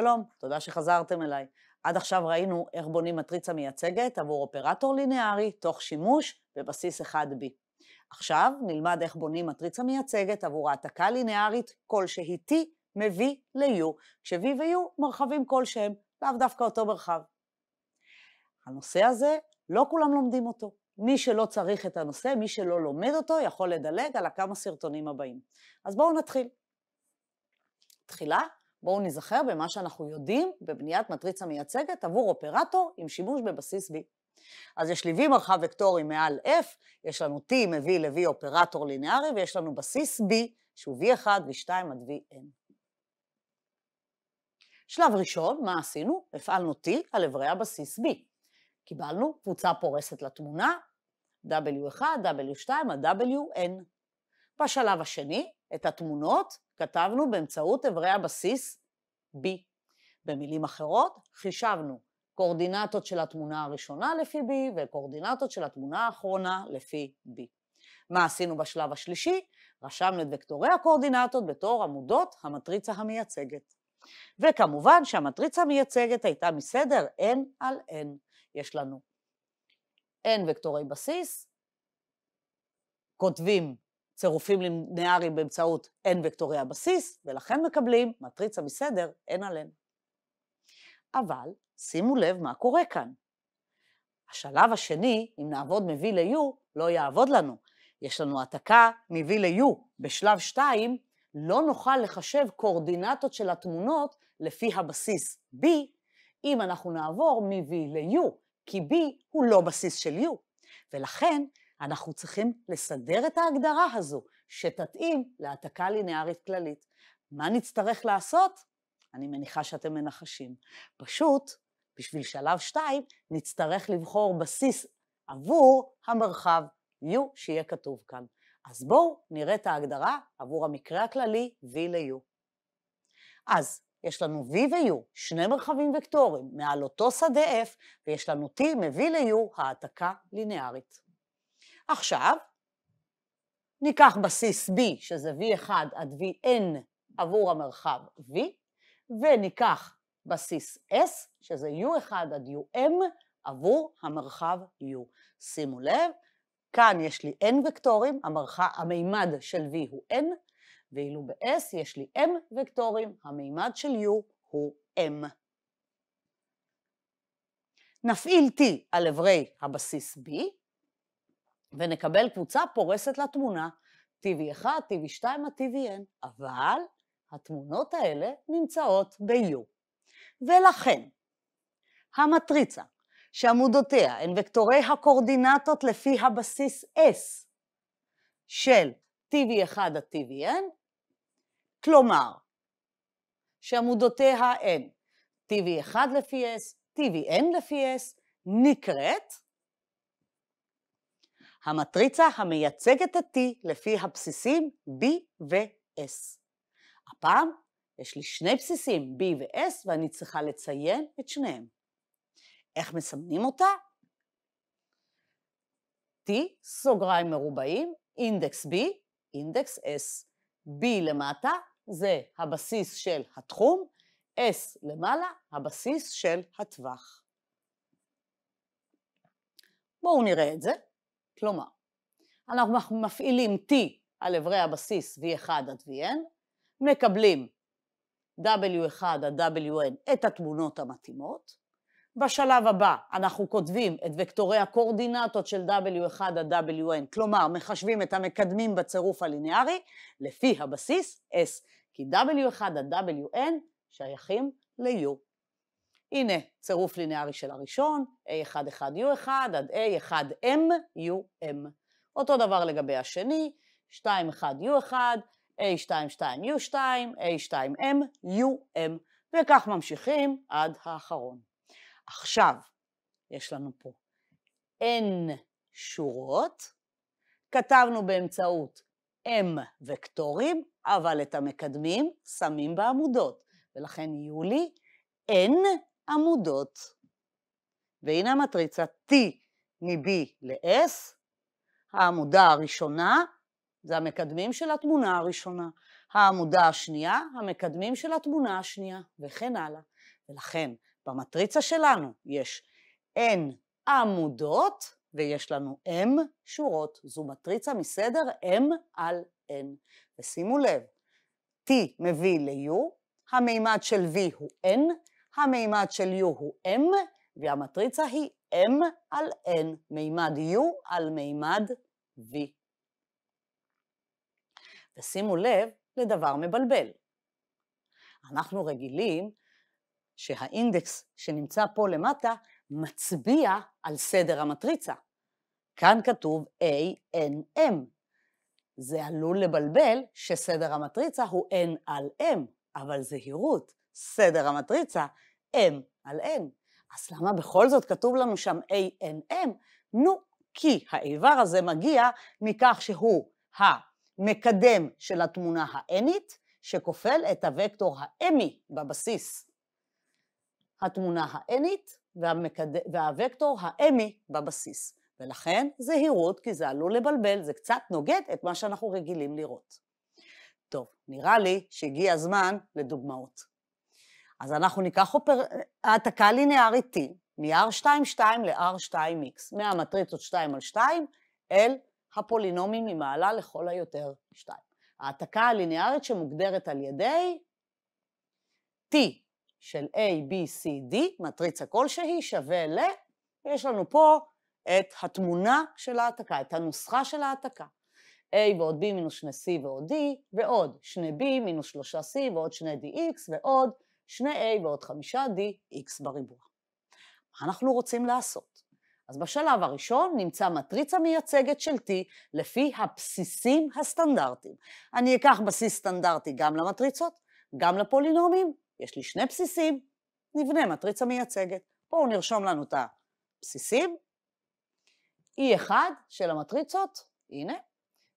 שלום, תודה שחזרתם אליי. עד עכשיו ראינו איך בונים מטריצה מייצגת עבור אופרטור לינארי תוך שימוש בבסיס 1B. עכשיו נלמד איך בונים מטריצה מייצגת עבור העתקה לינארית כלשהי T מ-V ל-U, כש-V ו-U מרחבים כלשהם, לאו דווקא אותו מרחב. הנושא הזה, לא כולם לומדים אותו. מי שלא צריך את הנושא, מי שלא לומד אותו, יכול לדלג על הכמה סרטונים הבאים. אז בואו נתחיל. תחילה, בואו נזכר במה שאנחנו יודעים בבניית מטריצה מייצגת עבור אופרטור עם שימוש בבסיס B. אז יש לי V מרחב וקטורי מעל F, יש לנו T מ-V ל-V אופרטור לינארי, ויש לנו בסיס B שהוא V1, V2 עד VN. שלב ראשון, מה עשינו? הפעלנו T על אברי הבסיס B. קיבלנו קבוצה פורסת לתמונה, W1, W2 עד WN. בשלב השני, את התמונות כתבנו באמצעות אברי הבסיס B. במילים אחרות, חישבנו קורדינטות של התמונה הראשונה לפי B וקורדינטות של התמונה האחרונה לפי B. מה עשינו בשלב השלישי? רשמנו את וקטורי הקורדינטות בתור עמודות המטריצה המייצגת. וכמובן שהמטריצה המייצגת הייתה מסדר n על n. יש לנו n וקטורי בסיס, כותבים צירופים לינאריים באמצעות n וקטורי הבסיס, ולכן מקבלים מטריצה מסדר n על n. אבל שימו לב מה קורה כאן. השלב השני, אם נעבוד מ-v ל-u, לא יעבוד לנו. יש לנו העתקה מ-v ל-u בשלב 2, לא נוכל לחשב קואורדינטות של התמונות לפי הבסיס b, אם אנחנו נעבור מ-v ל-u, כי b הוא לא בסיס של u. ולכן אנחנו צריכים לסדר את ההגדרה הזו, שתתאים להעתקה לינארית כללית. מה נצטרך לעשות? אני מניחה שאתם מנחשים. פשוט, בשביל שלב 2, נצטרך לבחור בסיס עבור המרחב U שיהיה כתוב כאן. אז בואו נראה את ההגדרה עבור המקרה הכללי V ל-U. אז יש לנו V ו-U, שני מרחבים וקטוריים, מעל אותו שדה F, ויש לנו T מ-V ל-U, העתקה לינארית. עכשיו, ניקח בסיס B, שזה V1 עד VN עבור המרחב V, וניקח בסיס S, שזה U1 עד UM עבור המרחב U. שימו לב, כאן יש לי n וקטורים, המרחב, המימד של V הוא n, ואילו ב-S יש לי m וקטורים, המימד של U הוא m. נפעיל t על אברי הבסיס b, ונקבל קבוצה פורסת לתמונה, TV1, TV2 עד TVN, אבל התמונות האלה נמצאות ב-U. ולכן, המטריצה שעמודותיה הן וקטורי הקורדינטות לפי הבסיס S של TV1 עד TVN, כלומר, שעמודותיה הן TV1 לפי S, TVN לפי S, נקראת המטריצה המייצגת את T לפי הבסיסים B ו-S. הפעם יש לי שני בסיסים B ו-S ואני צריכה לציין את שניהם. איך מסמנים אותה? T סוגריים מרובעים, אינדקס B, אינדקס S. B למטה זה הבסיס של התחום, S למעלה הבסיס של הטווח. בואו נראה את זה. כלומר, אנחנו מפעילים T על אברי הבסיס V1 עד VN, מקבלים W1 עד WN את התמונות המתאימות. בשלב הבא אנחנו כותבים את וקטורי הקורדינטות של W1 עד WN, כלומר מחשבים את המקדמים בצירוף הלינארי, לפי הבסיס S, כי W1 עד WN שייכים ל-U. הנה, צירוף לינארי של הראשון, A11U1 עד A1M-UM. אותו דבר לגבי השני, 21U1, A22U2, A2M-UM, וכך ממשיכים עד האחרון. עכשיו, יש לנו פה N שורות, כתבנו באמצעות M וקטורים, אבל את המקדמים שמים בעמודות, ולכן יהיו לי N עמודות. והנה המטריצה T מ-B ל-S, העמודה הראשונה זה המקדמים של התמונה הראשונה, העמודה השנייה, המקדמים של התמונה השנייה, וכן הלאה. ולכן, במטריצה שלנו יש N עמודות ויש לנו M שורות. זו מטריצה מסדר M על N. ושימו לב, T מביא ל-U, המימד של V הוא N, המימד של U הוא M, והמטריצה היא M על N, מימד U על מימד V. ושימו לב לדבר מבלבל. אנחנו רגילים שהאינדקס שנמצא פה למטה מצביע על סדר המטריצה. כאן כתוב A, N, M. זה עלול לבלבל שסדר המטריצה הוא N על M, אבל זהירות, סדר המטריצה M על N. אז למה בכל זאת כתוב לנו שם ANM? נו, כי האיבר הזה מגיע מכך שהוא המקדם של התמונה האנית, שכופל את הוקטור האמי בבסיס. התמונה האנית והמקד... והווקטור האמי בבסיס. ולכן זהירות, כי זה עלול לבלבל, זה קצת נוגד את מה שאנחנו רגילים לראות. טוב, נראה לי שהגיע הזמן לדוגמאות. אז אנחנו ניקח אופר... העתקה לינארית T, מ-R22 ל-R2X, מהמטריצות 2 על 2 אל הפולינומים ממעלה לכל היותר 2. העתקה הלינארית שמוגדרת על ידי T של A, B, C, D, מטריצה כלשהי, שווה ל... יש לנו פה את התמונה של ההעתקה, את הנוסחה של ההעתקה. A ועוד B מינוס 2C ועוד D, ועוד 2B מינוס 3C ועוד 2DX ועוד 2a ועוד 5d, x בריבוע. מה אנחנו רוצים לעשות? אז בשלב הראשון נמצא מטריצה מייצגת של T לפי הבסיסים הסטנדרטיים. אני אקח בסיס סטנדרטי גם למטריצות, גם לפולינומים, יש לי שני בסיסים, נבנה מטריצה מייצגת. בואו נרשום לנו את הבסיסים. E1 של המטריצות, הנה,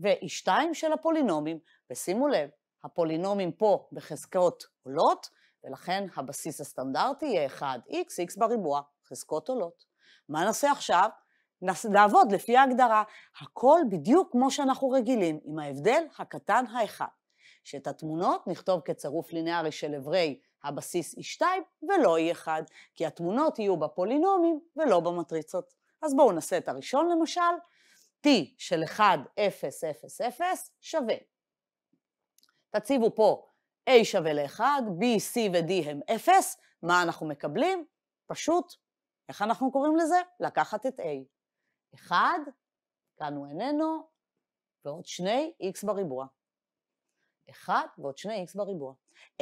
ו-E2 של הפולינומים, ושימו לב, הפולינומים פה בחזקות עולות, ולכן הבסיס הסטנדרטי יהיה 1x, x בריבוע, חזקות עולות. מה נעשה עכשיו? נעבוד לפי ההגדרה, הכל בדיוק כמו שאנחנו רגילים, עם ההבדל הקטן האחד, שאת התמונות נכתוב כצירוף לינארי של אברי הבסיס E2 ולא E1, כי התמונות יהיו בפולינומים ולא במטריצות. אז בואו נעשה את הראשון למשל, T של 1, 0, 0, 0 שווה. תציבו פה A שווה ל-1, B, C ו-D הם 0, מה אנחנו מקבלים? פשוט, איך אנחנו קוראים לזה? לקחת את A. 1, כאן הוא איננו, ועוד 2 x בריבוע. 1 ועוד 2 x בריבוע.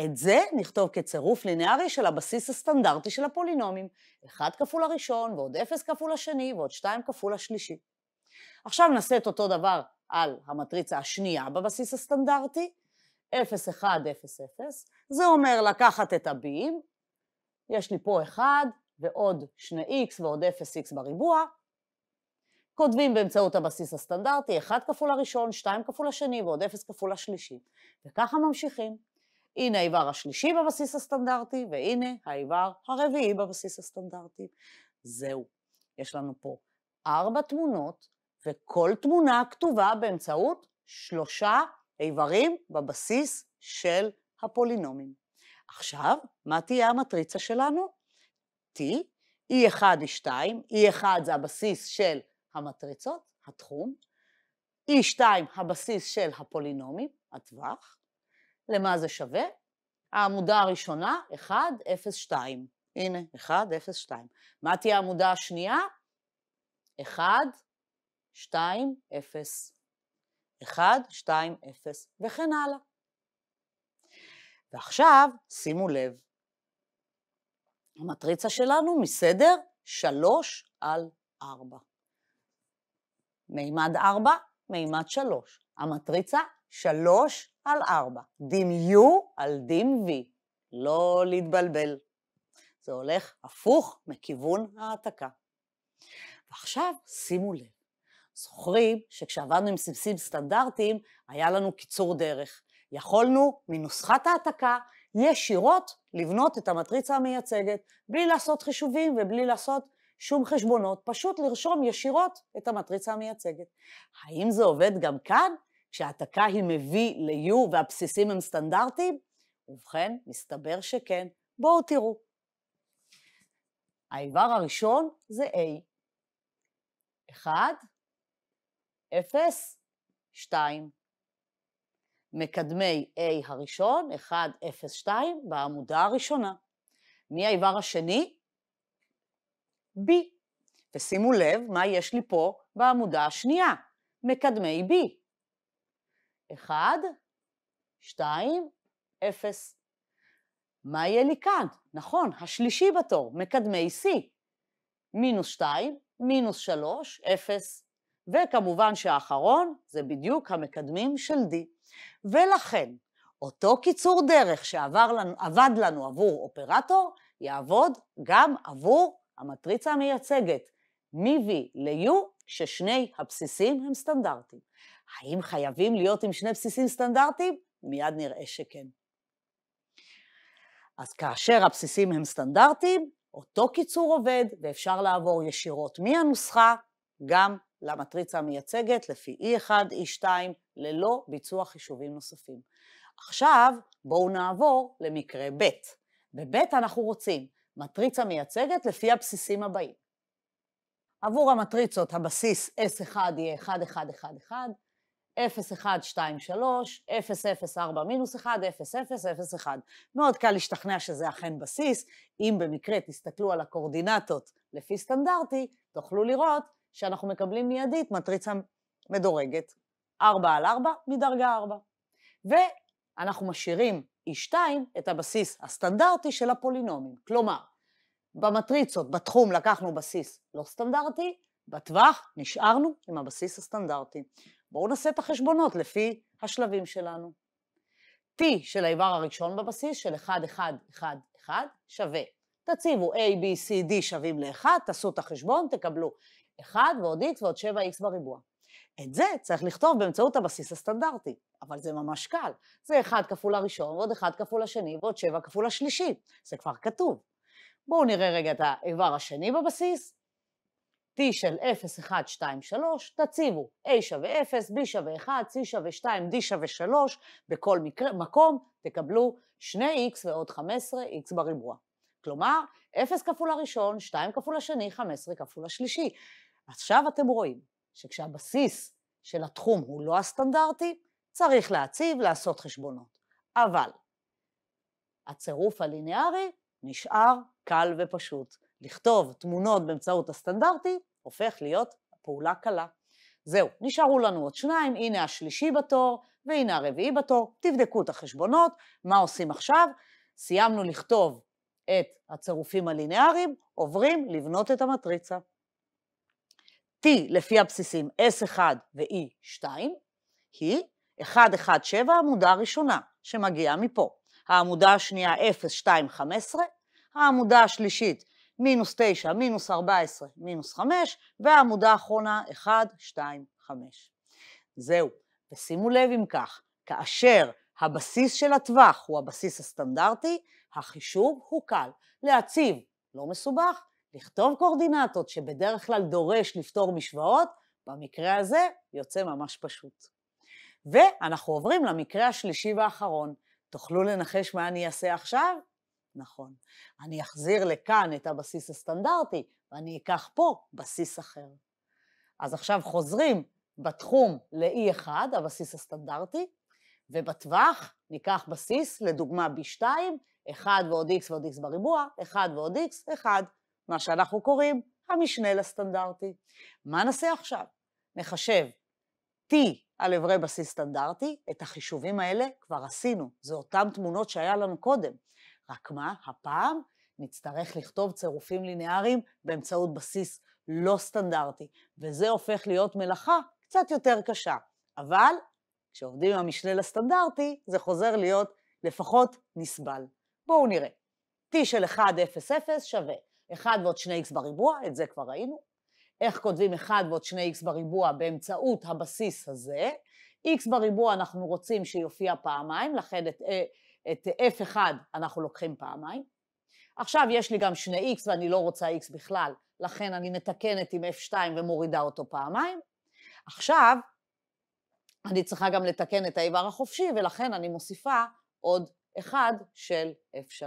את זה נכתוב כצירוף לינארי של הבסיס הסטנדרטי של הפולינומים. 1 כפול הראשון, ועוד 0 כפול השני, ועוד 2 כפול השלישי. עכשיו נעשה את אותו דבר על המטריצה השנייה בבסיס הסטנדרטי, 0,1,0,0. זה אומר לקחת את הביב, יש לי פה 1 ועוד 2x ועוד 0x בריבוע, כותבים באמצעות הבסיס הסטנדרטי 1 כפול הראשון, 2 כפול השני ועוד 0 כפול השלישי, וככה ממשיכים. הנה האיבר השלישי בבסיס הסטנדרטי, והנה האיבר הרביעי בבסיס הסטנדרטי. זהו. יש לנו פה ארבע תמונות, וכל תמונה כתובה באמצעות שלושה איברים בבסיס של הפולינומים. עכשיו, מה תהיה המטריצה שלנו? T, E1 היא 2, E1 זה הבסיס של המטריצות, התחום, E2 הבסיס של הפולינומים, הטווח. למה זה שווה? העמודה הראשונה, 1, 0, 2. הנה, 1, 0, 2. מה תהיה העמודה השנייה? 1, 2, 0. 1, 2, 0 וכן הלאה. ועכשיו שימו לב, המטריצה שלנו מסדר 3 על 4. מימד 4, מימד 3. המטריצה 3 על 4. דים U על דים V. לא להתבלבל. זה הולך הפוך מכיוון ההעתקה. ועכשיו שימו לב, זוכרים שכשעבדנו עם סבסים סטנדרטיים, היה לנו קיצור דרך. יכולנו מנוסחת העתקה ישירות לבנות את המטריצה המייצגת, בלי לעשות חישובים ובלי לעשות שום חשבונות, פשוט לרשום ישירות את המטריצה המייצגת. האם זה עובד גם כאן, כשהעתקה היא מביא ל-U והבסיסים הם סטנדרטיים? ובכן, מסתבר שכן. בואו תראו. האיבר הראשון זה A. אחד, 0, 2. מקדמי A הראשון, 1, 0, 2, בעמודה הראשונה. מי האיבר השני? B. ושימו לב מה יש לי פה בעמודה השנייה, מקדמי B. 1, 2, 0. מה יהיה לי כאן? נכון, השלישי בתור, מקדמי C. מינוס 2, מינוס 3, 0. וכמובן שהאחרון זה בדיוק המקדמים של D. ולכן, אותו קיצור דרך שעבד לנו עבור אופרטור, יעבוד גם עבור המטריצה המייצגת, מ-V ל-U, כששני הבסיסים הם סטנדרטים. האם חייבים להיות עם שני בסיסים סטנדרטיים? מיד נראה שכן. אז כאשר הבסיסים הם סטנדרטיים, אותו קיצור עובד, ואפשר לעבור ישירות מהנוסחה גם למטריצה המייצגת לפי E1, E2, ללא ביצוע חישובים נוספים. עכשיו בואו נעבור למקרה ב'. בב' אנחנו רוצים מטריצה מייצגת לפי הבסיסים הבאים. עבור המטריצות הבסיס S1 יהיה 1, 1, 1, 1, 0, 1, 2, 3, 0, 0, 4, מינוס 1, 0, 0, 0, 1. מאוד קל להשתכנע שזה אכן בסיס. אם במקרה תסתכלו על הקורדינטות לפי סטנדרטי, תוכלו לראות שאנחנו מקבלים מיידית מטריצה מדורגת, 4 על 4 מדרגה 4. ואנחנו משאירים E2 את הבסיס הסטנדרטי של הפולינומים. כלומר, במטריצות, בתחום, לקחנו בסיס לא סטנדרטי, בטווח נשארנו עם הבסיס הסטנדרטי. בואו נעשה את החשבונות לפי השלבים שלנו. T של האיבר הראשון בבסיס של 1, 1, 1, 1 שווה תציבו A, B, C, D שווים ל-1, תעשו את החשבון, תקבלו 1 ועוד x ועוד 7x בריבוע. את זה צריך לכתוב באמצעות הבסיס הסטנדרטי, אבל זה ממש קל. זה 1 כפול הראשון, ועוד 1 כפול השני, ועוד 7 כפול השלישי. זה כבר כתוב. בואו נראה רגע את האיבר השני בבסיס. t של 0, 1, 2, 3, תציבו a שווה 0, b שווה 1, c שווה 2, d שווה 3, בכל מקרה, מקום תקבלו 2x ועוד 15x בריבוע. כלומר, 0 כפול הראשון, 2 כפול השני, 15 כפול השלישי. עכשיו אתם רואים שכשהבסיס של התחום הוא לא הסטנדרטי, צריך להציב, לעשות חשבונות. אבל הצירוף הליניארי נשאר קל ופשוט. לכתוב תמונות באמצעות הסטנדרטי הופך להיות פעולה קלה. זהו, נשארו לנו עוד שניים, הנה השלישי בתור והנה הרביעי בתור. תבדקו את החשבונות, מה עושים עכשיו. סיימנו לכתוב את הצירופים הלינאריים, עוברים לבנות את המטריצה. T לפי הבסיסים S1 ו-E2 היא 1, 1, 7, העמודה הראשונה שמגיעה מפה. העמודה השנייה 0, 2, 15, העמודה השלישית מינוס 9, מינוס 14, מינוס 5, והעמודה האחרונה 1, 2, 5. זהו, ושימו לב אם כך, כאשר הבסיס של הטווח הוא הבסיס הסטנדרטי, החישוב הוא קל, להציב לא מסובך, לכתוב קורדינטות שבדרך כלל דורש לפתור משוואות, במקרה הזה יוצא ממש פשוט. ואנחנו עוברים למקרה השלישי והאחרון. תוכלו לנחש מה אני אעשה עכשיו? נכון. אני אחזיר לכאן את הבסיס הסטנדרטי, ואני אקח פה בסיס אחר. אז עכשיו חוזרים בתחום ל-E1, הבסיס הסטנדרטי, ובטווח ניקח בסיס, לדוגמה B2, 1 ועוד x ועוד x בריבוע, 1 ועוד x, 1, מה שאנחנו קוראים המשנה לסטנדרטי. מה נעשה עכשיו? נחשב t על אברי בסיס סטנדרטי, את החישובים האלה כבר עשינו, זה אותן תמונות שהיה לנו קודם. רק מה, הפעם נצטרך לכתוב צירופים ליניאריים באמצעות בסיס לא סטנדרטי, וזה הופך להיות מלאכה קצת יותר קשה. אבל כשעובדים עם המשנה לסטנדרטי, זה חוזר להיות לפחות נסבל. בואו נראה. t של 1, 0, 0 שווה 1 ועוד 2x בריבוע, את זה כבר ראינו. איך כותבים 1 ועוד 2x בריבוע באמצעות הבסיס הזה. x בריבוע אנחנו רוצים שיופיע פעמיים, לכן את, אה, את f1 אנחנו לוקחים פעמיים. עכשיו יש לי גם 2x ואני לא רוצה x בכלל, לכן אני מתקנת עם f2 ומורידה אותו פעמיים. עכשיו, אני צריכה גם לתקן את האיבר החופשי, ולכן אני מוסיפה עוד 1 של F3.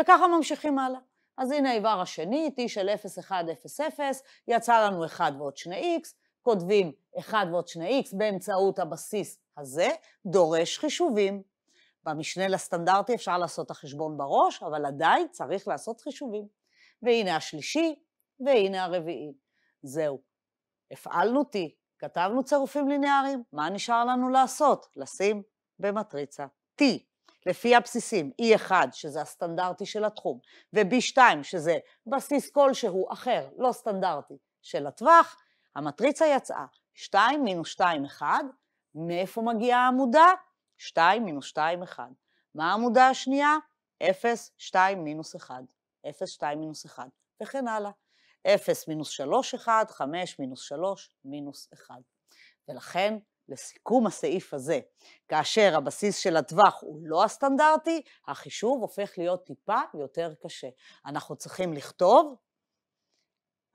וככה ממשיכים הלאה. אז הנה האיבר השני, T של 0, 1, 0, 0, יצא לנו 1 ועוד 2x, כותבים 1 ועוד 2x באמצעות הבסיס הזה, דורש חישובים. במשנה לסטנדרטי אפשר לעשות את החשבון בראש, אבל עדיין צריך לעשות חישובים. והנה השלישי, והנה הרביעי. זהו. הפעלנו T, כתבנו צירופים ליניאריים, מה נשאר לנו לעשות? לשים במטריצה T. לפי הבסיסים E1, שזה הסטנדרטי של התחום, ו-B2, שזה בסיס כלשהו אחר, לא סטנדרטי, של הטווח, המטריצה יצאה 2 מינוס 2, 1, מאיפה מגיעה העמודה? 2 מינוס 2, 1. מה העמודה השנייה? 0, 2 מינוס 1, 0, 2 מינוס 1, וכן הלאה. 0 מינוס 3, 1, 5 מינוס 3, מינוס 1. ולכן לסיכום הסעיף הזה, כאשר הבסיס של הטווח הוא לא הסטנדרטי, החישוב הופך להיות טיפה יותר קשה. אנחנו צריכים לכתוב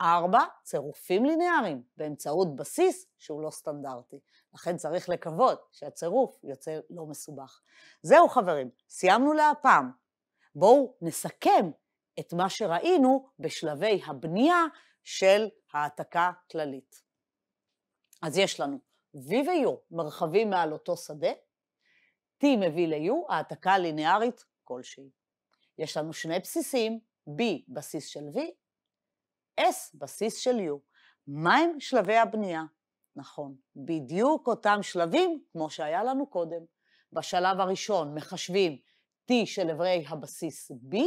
ארבע צירופים ליניאריים באמצעות בסיס שהוא לא סטנדרטי. לכן צריך לקוות שהצירוף יוצא לא מסובך. זהו חברים, סיימנו להפעם. בואו נסכם את מה שראינו בשלבי הבנייה של העתקה כללית. אז יש לנו V ו-U מרחבים מעל אותו שדה, T מביא ל-U העתקה לינארית כלשהי. יש לנו שני בסיסים, B בסיס של V, S בסיס של U. מהם שלבי הבנייה? נכון, בדיוק אותם שלבים כמו שהיה לנו קודם. בשלב הראשון מחשבים T של אברי הבסיס B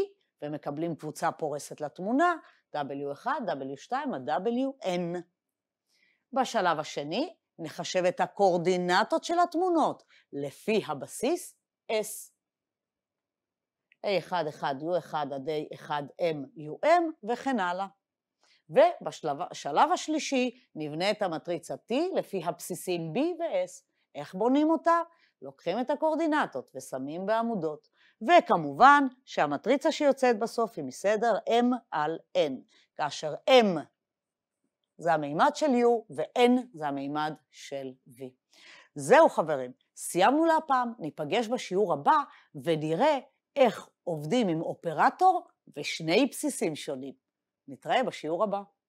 ומקבלים קבוצה פורסת לתמונה, W1, W2 עד WN. בשלב השני נחשב את הקורדינטות של התמונות לפי הבסיס S. A1, 1, U1 עד A1, M, u m וכן הלאה. ובשלב השלישי נבנה את המטריצה T לפי הבסיסים B ו-S. איך בונים אותה? לוקחים את הקורדינטות ושמים בעמודות. וכמובן שהמטריצה שיוצאת בסוף היא מסדר M על N, כאשר M זה המימד של U, ו-N זה המימד של V. זהו חברים, סיימנו להפעם, ניפגש בשיעור הבא ונראה איך עובדים עם אופרטור ושני בסיסים שונים. נתראה בשיעור הבא.